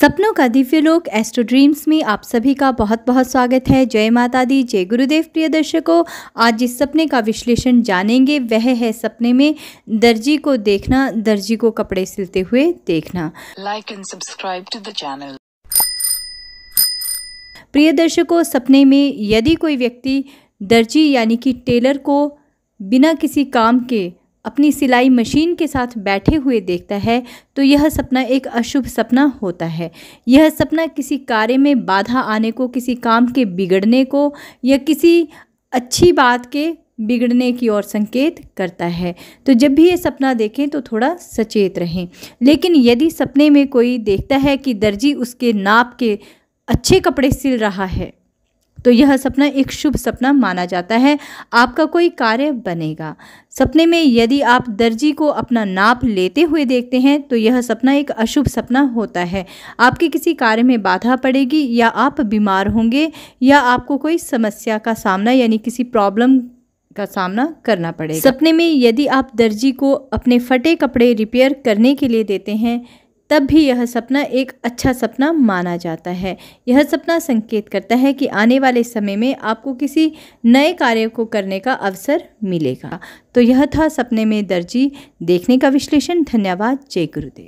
सपनों का दिव्य लोक एस्ट्रो ड्रीम्स में आप सभी का बहुत बहुत स्वागत है जय माता दी जय गुरुदेव प्रिय दर्शकों आज जिस सपने का विश्लेषण जानेंगे वह है सपने में दर्जी को देखना दर्जी को कपड़े सिलते हुए देखना like and subscribe to the channel प्रिय दर्शकों सपने में यदि कोई व्यक्ति दर्जी यानी कि टेलर को बिना किसी काम के अपनी सिलाई मशीन के साथ बैठे हुए देखता है तो यह सपना एक अशुभ सपना होता है यह सपना किसी कार्य में बाधा आने को किसी काम के बिगड़ने को या किसी अच्छी बात के बिगड़ने की ओर संकेत करता है तो जब भी ये सपना देखें तो थोड़ा सचेत रहें लेकिन यदि सपने में कोई देखता है कि दर्जी उसके नाप के अच्छे कपड़े सिल रहा है तो यह सपना एक शुभ सपना माना जाता है आपका कोई कार्य बनेगा सपने में यदि आप दर्जी को अपना नाप लेते हुए देखते हैं तो यह सपना एक अशुभ सपना होता है आपके किसी कार्य में बाधा पड़ेगी या आप बीमार होंगे या आपको कोई समस्या का सामना यानी किसी प्रॉब्लम का सामना करना पड़ेगा सपने में यदि आप दर्जी को अपने फटे कपड़े रिपेयर करने के लिए देते हैं तब भी यह सपना एक अच्छा सपना माना जाता है यह सपना संकेत करता है कि आने वाले समय में आपको किसी नए कार्य को करने का अवसर मिलेगा तो यह था सपने में दर्जी देखने का विश्लेषण धन्यवाद जय गुरुदेव